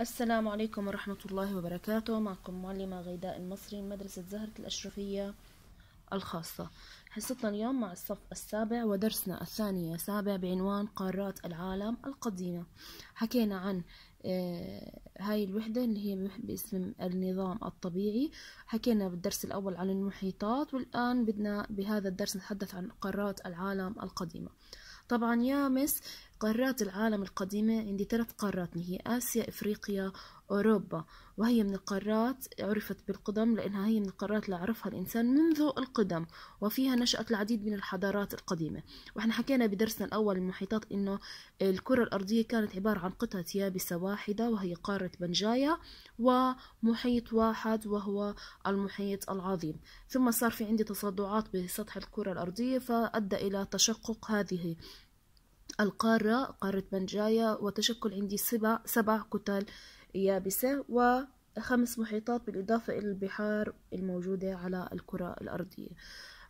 السلام عليكم ورحمة الله وبركاته معكم معلمة غيداء المصري من مدرسة زهرة الأشرفية الخاصة حصتنا اليوم مع الصف السابع ودرسنا الثانية سابع بعنوان قارات العالم القديمة حكينا عن آه، هاي الوحدة اللي هي باسم النظام الطبيعي حكينا بالدرس الأول عن المحيطات والآن بدنا بهذا الدرس نتحدث عن قارات العالم القديمة طبعا يا مس قارات العالم القديمة عندي ثلاث قارات اللي هي آسيا إفريقيا أوروبا وهي من القارات عرفت بالقدم لأنها هي من القارات اللي عرفها الإنسان منذ القدم وفيها نشأت العديد من الحضارات القديمة وإحنا حكينا بدرسنا الأول المحيطات إنه الكرة الأرضية كانت عبارة عن قطعة يابسة واحدة وهي قارة بنجايا ومحيط واحد وهو المحيط العظيم ثم صار في عندي تصدعات بسطح الكرة الأرضية فأدى إلى تشقق هذه القارة قارة بنجايا وتشكل عندي سبع, سبع كتل يابسة وخمس محيطات بالإضافة إلى البحار الموجودة على الكرة الأرضية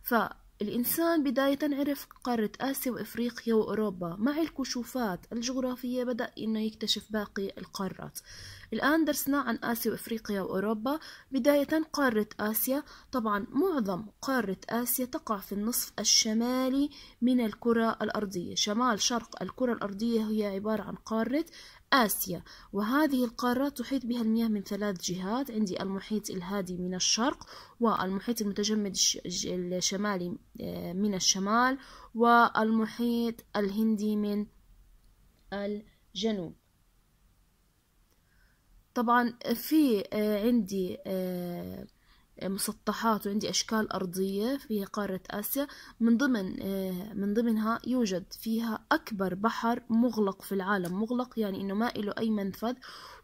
فالإنسان بداية عرف قارة آسيا وإفريقيا وأوروبا مع الكشوفات الجغرافية بدأ إنه يكتشف باقي القارات الآن درسنا عن آسيا وإفريقيا وأوروبا بداية قارة آسيا طبعا معظم قارة آسيا تقع في النصف الشمالي من الكرة الأرضية شمال شرق الكرة الأرضية هي عبارة عن قارة آسيا وهذه القارة تحيط بها المياه من ثلاث جهات عندي المحيط الهادي من الشرق والمحيط المتجمد الشمالي آه، من الشمال والمحيط الهندي من الجنوب طبعا في آه، عندي آه، مسطحات وعندي أشكال أرضية في قارة آسيا من ضمن آه، من ضمنها يوجد فيها أكبر بحر مغلق في العالم مغلق يعني إنه ما إله أي منفذ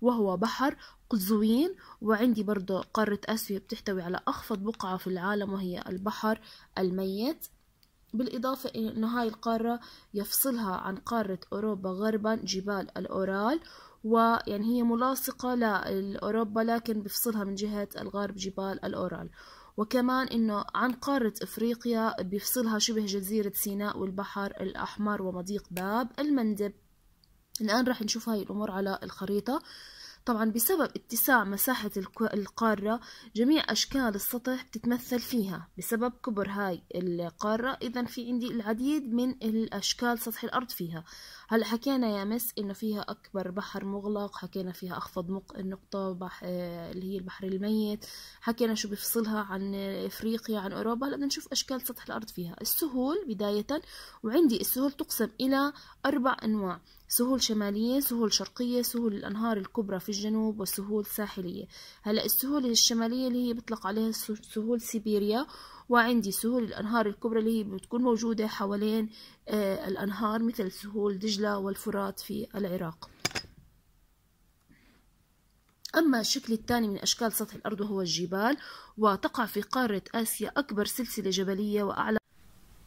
وهو بحر قزوين وعندي برضو قارة آسيا بتحتوي على أخفض بقعة في العالم وهي البحر الميت بالإضافة إلى أن هاي القارة يفصلها عن قارة أوروبا غربا جبال الأورال ويعني هي ملاصقة لأوروبا لكن بفصلها من جهة الغرب جبال الأورال وكمان انه عن قارة افريقيا بيفصلها شبه جزيرة سيناء والبحر الاحمر ومضيق باب المندب الان راح نشوف هاي الامور على الخريطة طبعا بسبب اتساع مساحة القارة جميع أشكال السطح بتتمثل فيها بسبب كبر هاي القارة إذا في عندي العديد من الأشكال سطح الأرض فيها هلا حكينا يا مس إنه فيها أكبر بحر مغلق حكينا فيها أخفض نقطة بح... اللي هي البحر الميت حكينا شو بيفصلها عن إفريقيا عن أوروبا هلا بدنا نشوف أشكال سطح الأرض فيها السهول بداية وعندي السهول تقسم إلى أربع أنواع سهول شمالية سهول شرقية سهول الأنهار الكبرى في الجنوب وسهول ساحلية هلأ السهول الشمالية اللي هي بطلق عليها سهول سيبيريا وعندي سهول الأنهار الكبرى اللي هي بتكون موجودة حوالين آه الأنهار مثل سهول دجلة والفرات في العراق أما الشكل الثاني من أشكال سطح الأرض وهو الجبال وتقع في قارة آسيا أكبر سلسلة جبلية وأعلى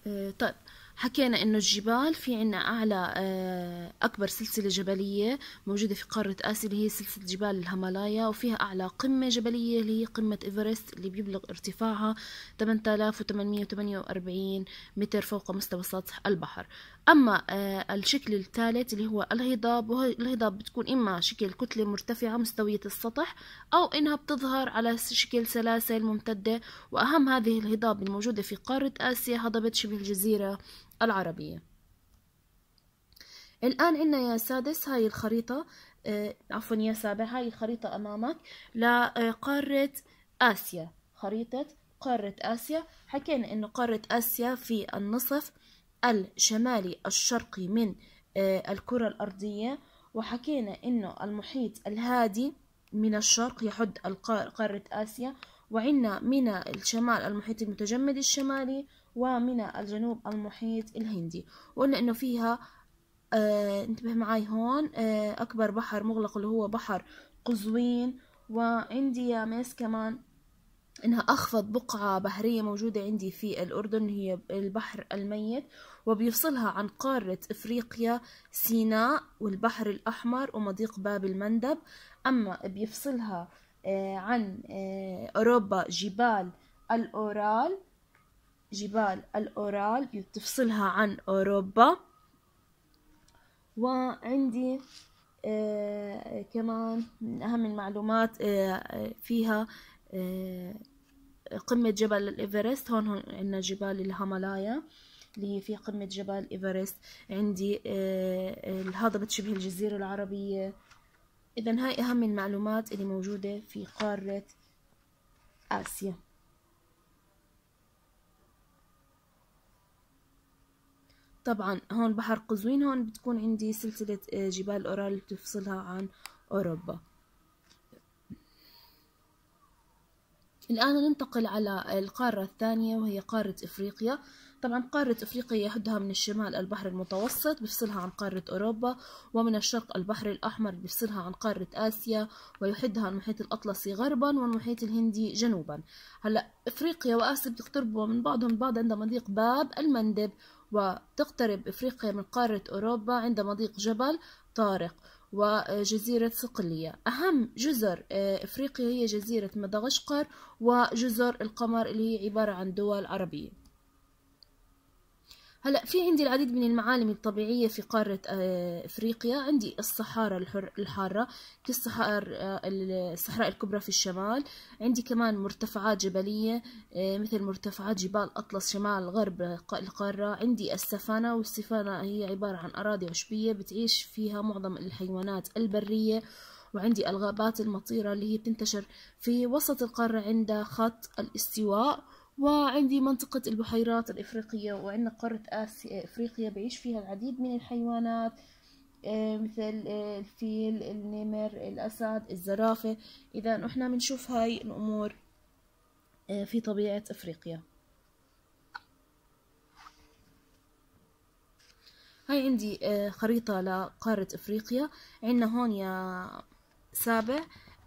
آه طيب حكينا انه الجبال في عنا اعلى آه، اكبر سلسله جبليه موجوده في قاره اسيا اللي هي سلسله جبال الهمالايا وفيها اعلى قمه جبليه اللي هي قمه ايفرست اللي بيبلغ ارتفاعها 8848 متر فوق مستوى سطح البحر اما آه، الشكل الثالث اللي هو الهضاب والهضاب بتكون اما شكل كتله مرتفعه مستويه السطح او انها بتظهر على شكل سلاسل ممتده واهم هذه الهضاب الموجوده في قاره اسيا هضبة شبه الجزيره العربية الآن عنا يا سادس هاي الخريطة آه عفوا يا سابع هاي الخريطة أمامك لقارة آه، آسيا خريطة قارة آسيا حكينا أنه قارة آسيا في النصف الشمالي الشرقي من آه الكرة الأرضية وحكينا أنه المحيط الهادي من الشرق يحد قارة آسيا وعنا من الشمال المحيط المتجمد الشمالي ومن الجنوب المحيط الهندي وقلنا انه فيها آه انتبه معي هون آه اكبر بحر مغلق اللي هو بحر قزوين يا ميس كمان انها اخفض بقعة بحرية موجودة عندي في الاردن هي البحر الميت وبيفصلها عن قارة افريقيا سيناء والبحر الاحمر ومضيق باب المندب اما بيفصلها آه، عن آه، اوروبا جبال الاورال جبال الأورال اللي تفصلها عن أوروبا وعندي آه، كمان من أهم المعلومات آه، فيها آه، قمة جبل الإيفرست هون, هون عندنا جبال الهملايا اللي هي في قمة جبل إيفرست عندي الهضبة شبه الجزيرة العربية إذا هاي أهم المعلومات اللي موجودة في قارة آسيا طبعا هون بحر قزوين هون بتكون عندي سلسلة آه، جبال أورال بتفصلها عن أوروبا الآن ننتقل على القارة الثانية وهي قارة إفريقيا طبعا قارة إفريقيا يحدها من الشمال البحر المتوسط بيفصلها عن قارة أوروبا ومن الشرق البحر الأحمر بيفصلها عن قارة آسيا ويحدها المحيط الأطلسي غربا والمحيط الهندي جنوبا هلأ إفريقيا وآسيا بتقتربوا من بعضهم البعض عند مضيق باب المندب وتقترب إفريقيا من قارة أوروبا عند مضيق جبل طارق وجزيرة صقلية أهم جزر آه، إفريقيا هي جزيرة مدغشقر وجزر القمر اللي هي عبارة عن دول عربية هلا في عندي العديد من المعالم الطبيعية في قارة آه، افريقيا عندي الصحارى الحارة كالصحار آه، الصحراء الكبرى في الشمال عندي كمان مرتفعات جبلية آه، مثل مرتفعات جبال أطلس شمال غرب القارة عندي السفانة والسفانة هي عبارة عن أراضي عشبية بتعيش فيها معظم الحيوانات البرية وعندي الغابات المطيرة اللي هي بتنتشر في وسط القارة عند خط الاستواء وعندي منطقة البحيرات الإفريقية وعندنا قارة آسيا إفريقيا بعيش فيها العديد من الحيوانات آه، مثل آه، الفيل النمر الأسد الزرافة إذا إحنا بنشوف هاي الأمور آه، في طبيعة أفريقيا هاي عندي خريطة لقارة أفريقيا عندنا هون يا سابع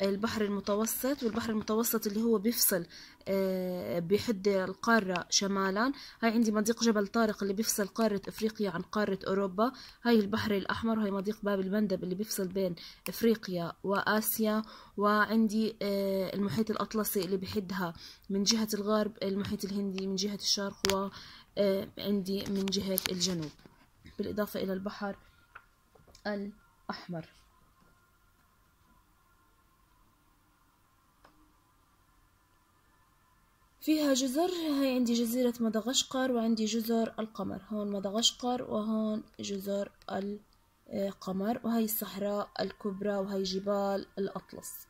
البحر المتوسط والبحر المتوسط اللي هو بيفصل آه، بحد القارة شمالا هاي عندي مضيق جبل طارق اللي بيفصل قارة افريقيا عن قارة اوروبا هاي البحر الاحمر هاي مضيق باب المندب اللي بيفصل بين افريقيا واسيا وعندي آه، المحيط الاطلسي اللي بحدها من جهة الغرب المحيط الهندي من جهة الشرق وعندي آه، من جهة الجنوب بالاضافة الى البحر الاحمر فيها جزر هاي عندي جزيرة مدغشقر وعندي جزر القمر هون مدغشقر وهون جزر القمر وهي الصحراء الكبرى وهي جبال الأطلس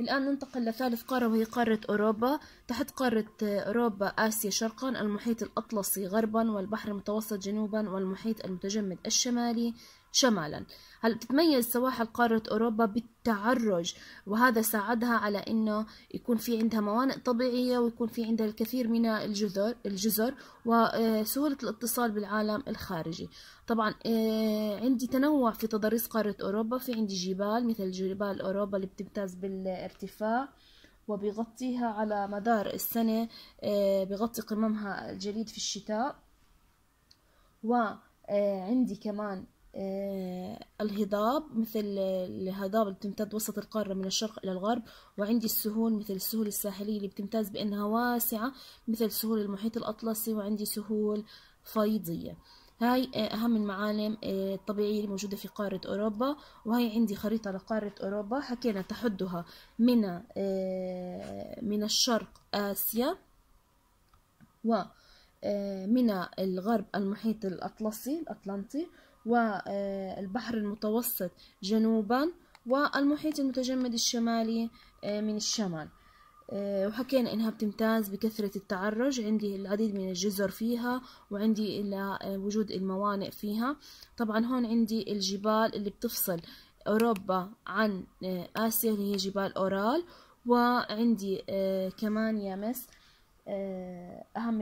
الآن ننتقل لثالث قارة وهي قارة أوروبا تحت قارة أوروبا آسيا شرقا المحيط الأطلسي غربا والبحر المتوسط جنوبا والمحيط المتجمد الشمالي شمالا هل بتتميز سواحل قارة أوروبا بالتعرج وهذا ساعدها على أنه يكون في عندها موانئ طبيعية ويكون في عندها الكثير من الجزر, الجزر وسهولة الاتصال بالعالم الخارجي طبعا آه، عندي تنوع في تضاريس قارة أوروبا في عندي جبال مثل جبال أوروبا اللي بتمتاز بالارتفاع وبيغطيها على مدار السنة آه، بغطي قممها الجليد في الشتاء وعندي آه، كمان آه، الهضاب مثل الهضاب اللي بتمتد وسط القارة من الشرق إلى الغرب وعندي السهول مثل السهول الساحلية اللي بتمتاز بأنها واسعة مثل سهول المحيط الأطلسي وعندي سهول فيضية هاي أهم المعالم آه، الطبيعية الموجودة في قارة أوروبا وهي عندي خريطة لقارة أوروبا حكينا تحدها من آه، من الشرق آسيا ومن الغرب المحيط الأطلسي الأطلنطي والبحر المتوسط جنوبا والمحيط المتجمد الشمالي آه، من الشمال آه، وحكينا انها بتمتاز بكثرة التعرج عندي العديد من الجزر فيها وعندي آه، وجود الموانئ فيها طبعا هون عندي الجبال اللي بتفصل اوروبا عن اسيا اللي هي جبال اورال وعندي كمان يامس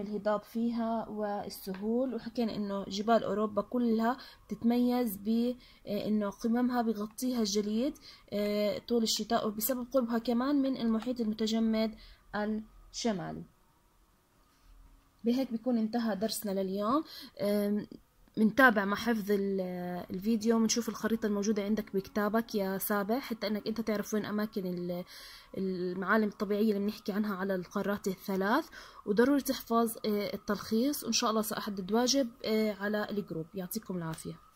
الهضاب فيها والسهول وحكينا انه جبال اوروبا كلها بتتميز بانه آه، قممها بغطيها الجليد آه، طول الشتاء وبسبب قربها كمان من المحيط المتجمد الشمالي بهيك بيكون انتهى درسنا لليوم بنتابع مع حفظ الفيديو بنشوف الخريطة الموجودة عندك بكتابك يا سابع حتى انك انت تعرف وين اماكن المعالم الطبيعية اللي بنحكي عنها على القارات الثلاث وضروري تحفظ آه، التلخيص وان شاء الله سأحدد واجب آه، على الجروب يعطيكم العافية